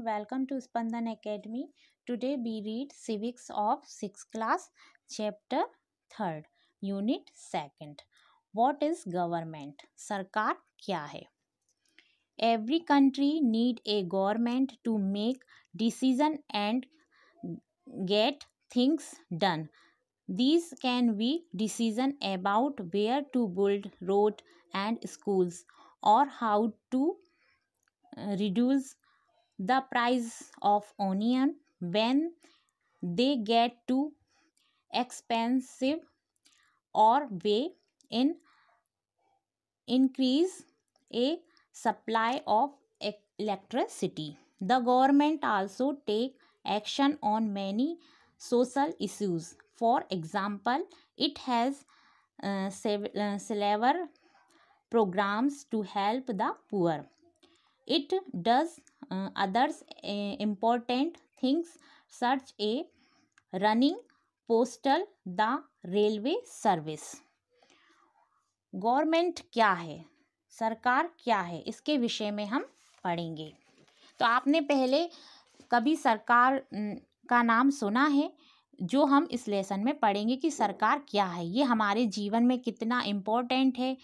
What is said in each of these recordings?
welcome to Spandan academy today we read civics of six class chapter third unit second what is government सरकार क्या है every country need a government to make decision and get things done this can be decision about where to build road and schools और how to reduce the price of onion when they get too expensive or way in increase a supply of electricity the government also take action on many social issues for example it has uh, uh several programs to help the poor it does others important things सर्च a running postal the railway service government क्या है सरकार क्या है इसके विषय में हम पढ़ेंगे तो आपने पहले कभी सरकार का नाम सुना है जो हम इस लेसन में पढ़ेंगे कि सरकार क्या है ये हमारे जीवन में कितना इम्पोर्टेंट है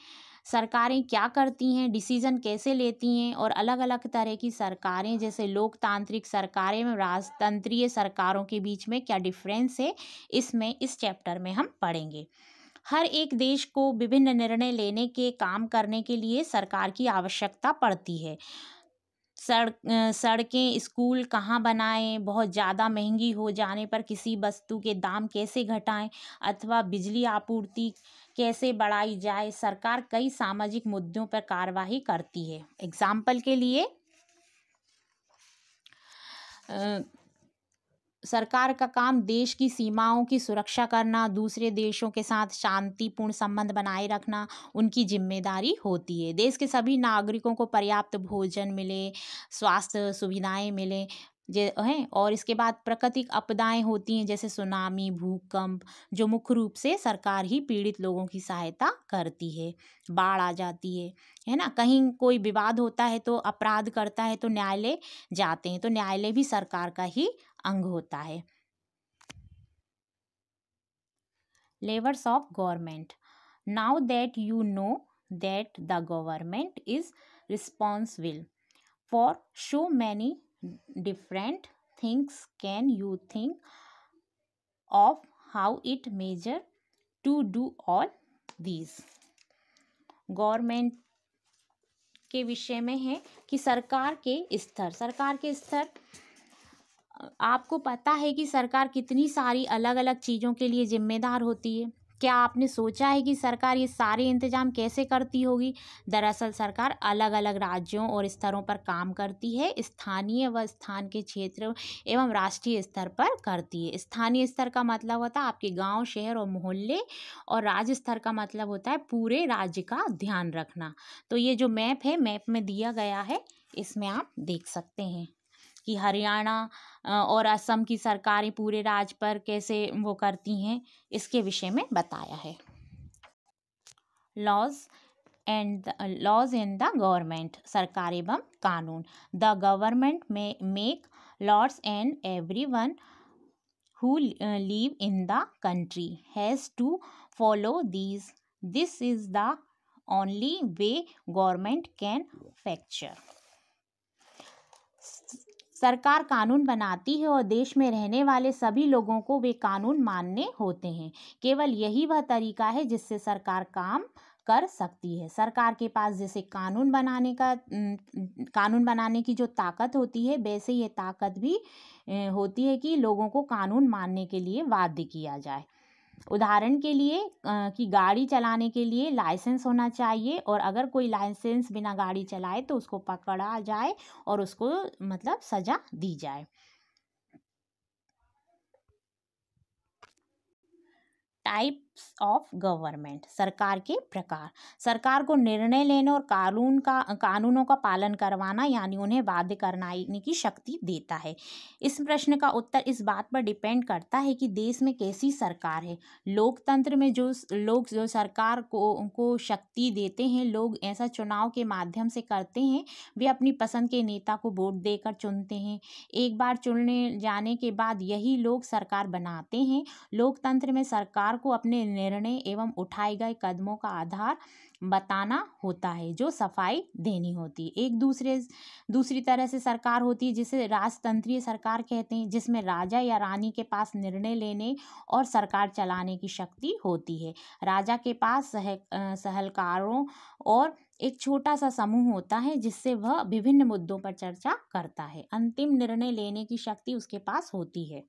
सरकारें क्या करती हैं डिसीज़न कैसे लेती हैं और अलग अलग तरह की सरकारें जैसे लोकतांत्रिक सरकारें में राजतंत्रीय सरकारों के बीच में क्या डिफरेंस है इसमें इस चैप्टर में हम पढ़ेंगे हर एक देश को विभिन्न निर्णय लेने के काम करने के लिए सरकार की आवश्यकता पड़ती है सड़ सड़कें स्कूल कहाँ बनाएं बहुत ज़्यादा महंगी हो जाने पर किसी वस्तु के दाम कैसे घटाएं अथवा बिजली आपूर्ति कैसे बढ़ाई जाए सरकार कई सामाजिक मुद्दों पर कार्यवाही करती है एग्जाम्पल के लिए आ, सरकार का काम देश की सीमाओं की सुरक्षा करना दूसरे देशों के साथ शांतिपूर्ण संबंध बनाए रखना उनकी जिम्मेदारी होती है देश के सभी नागरिकों को पर्याप्त भोजन मिले स्वास्थ्य सुविधाएं मिले जे हैं और इसके बाद प्राकृतिक आपदाएं होती हैं जैसे सुनामी भूकंप जो मुख्य रूप से सरकार ही पीड़ित लोगों की सहायता करती है बाढ़ आ जाती है है ना कहीं कोई विवाद होता है तो अपराध करता है तो न्यायालय जाते हैं तो न्यायालय भी सरकार का ही अंग होता है levels of government now that you know that the government is responsible for so many different things can you think of how it measure to do all these government के विषय में है कि सरकार के स्तर सरकार के स्तर आपको पता है कि सरकार कितनी सारी अलग अलग चीज़ों के लिए जिम्मेदार होती है क्या आपने सोचा है कि सरकार ये सारे इंतजाम कैसे करती होगी दरअसल सरकार अलग अलग राज्यों और स्तरों पर काम करती है स्थानीय व स्थान के क्षेत्र एवं राष्ट्रीय स्तर पर करती है स्थानीय स्तर का मतलब होता है आपके गांव शहर और मोहल्ले और राज्य स्तर का मतलब होता है पूरे राज्य का ध्यान रखना तो ये जो मैप है मैप में दिया गया है इसमें आप देख सकते हैं कि हरियाणा और असम की सरकारें पूरे राज्य पर कैसे वो करती हैं इसके विषय में बताया है laws and laws in the government सरकार एवं कानून द गवर्नमेंट में make laws and every one who live in the country has to follow these this is the only way government can फैक्चर सरकार कानून बनाती है और देश में रहने वाले सभी लोगों को वे कानून मानने होते हैं केवल यही वह तरीका है जिससे सरकार काम कर सकती है सरकार के पास जैसे कानून बनाने का कानून बनाने की जो ताकत होती है वैसे ये ताकत भी होती है कि लोगों को कानून मानने के लिए वाद्य किया जाए उदाहरण के लिए कि गाड़ी चलाने के लिए लाइसेंस होना चाहिए और अगर कोई लाइसेंस बिना गाड़ी चलाए तो उसको पकड़ा जाए और उसको मतलब सज़ा दी जाए टाइप टाइप्स ऑफ गवर्नमेंट सरकार के प्रकार सरकार को निर्णय लेने और कानून का कानूनों का पालन करवाना यानी उन्हें बाध्य करना की शक्ति देता है इस प्रश्न का उत्तर इस बात पर डिपेंड करता है कि देश में कैसी सरकार है लोकतंत्र में जो लोग जो सरकार को को शक्ति देते हैं लोग ऐसा चुनाव के माध्यम से करते हैं वे अपनी पसंद के नेता को वोट देकर चुनते हैं एक बार चुनने जाने के बाद यही लोग सरकार बनाते हैं लोकतंत्र में सरकार को अपने निर्णय एवं उठाए गए कदमों का आधार बताना होता है जो सफाई देनी होती है एक दूसरे दूसरी तरह से सरकार होती है जिसे राजतंत्रीय सरकार कहते हैं जिसमें राजा या रानी के पास निर्णय लेने और सरकार चलाने की शक्ति होती है राजा के पास सह सहलकारों और एक छोटा सा समूह होता है जिससे वह विभिन्न मुद्दों पर चर्चा करता है अंतिम निर्णय लेने की शक्ति उसके पास होती है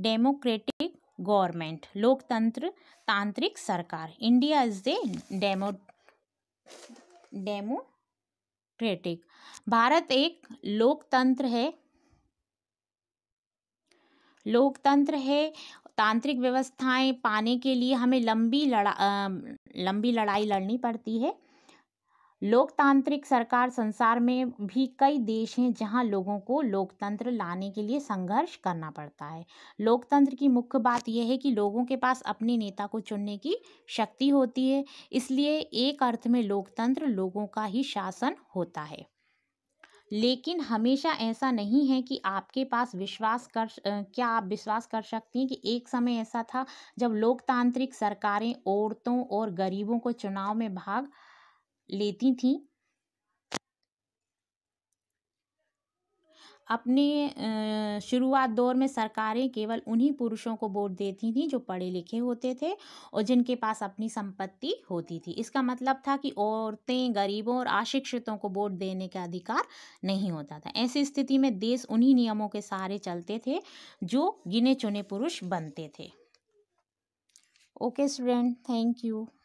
डेमोक्रेटिक गवर्नमेंट लोकतंत्र तांत्रिक सरकार India is the demo democratic Bharat एक लोकतंत्र है लोकतंत्र है तांत्रिक व्यवस्थाएं पाने के लिए हमें लंबी लड़ा लंबी लड़ाई लड़नी पड़ती है लोकतांत्रिक सरकार संसार में भी कई देश हैं जहां लोगों को लोकतंत्र लाने के लिए संघर्ष करना पड़ता है लोकतंत्र की मुख्य बात यह है कि लोगों के पास अपने नेता को चुनने की शक्ति होती है इसलिए एक अर्थ में लोकतंत्र लोगों का ही शासन होता है लेकिन हमेशा ऐसा नहीं है कि आपके पास विश्वास कर क्या आप विश्वास कर सकती हैं कि एक समय ऐसा था जब लोकतांत्रिक सरकारें औरतों और गरीबों को चुनाव में भाग लेती थी अपने शुरुआत दौर में सरकारें केवल उन्हीं पुरुषों को वोट देती थीं जो पढ़े लिखे होते थे और जिनके पास अपनी संपत्ति होती थी इसका मतलब था कि औरतें गरीबों और अशिक्षितों को वोट देने का अधिकार नहीं होता था ऐसी स्थिति में देश उन्हीं नियमों के सहारे चलते थे जो गिने चुने पुरुष बनते थे ओके स्टूडेंट थैंक यू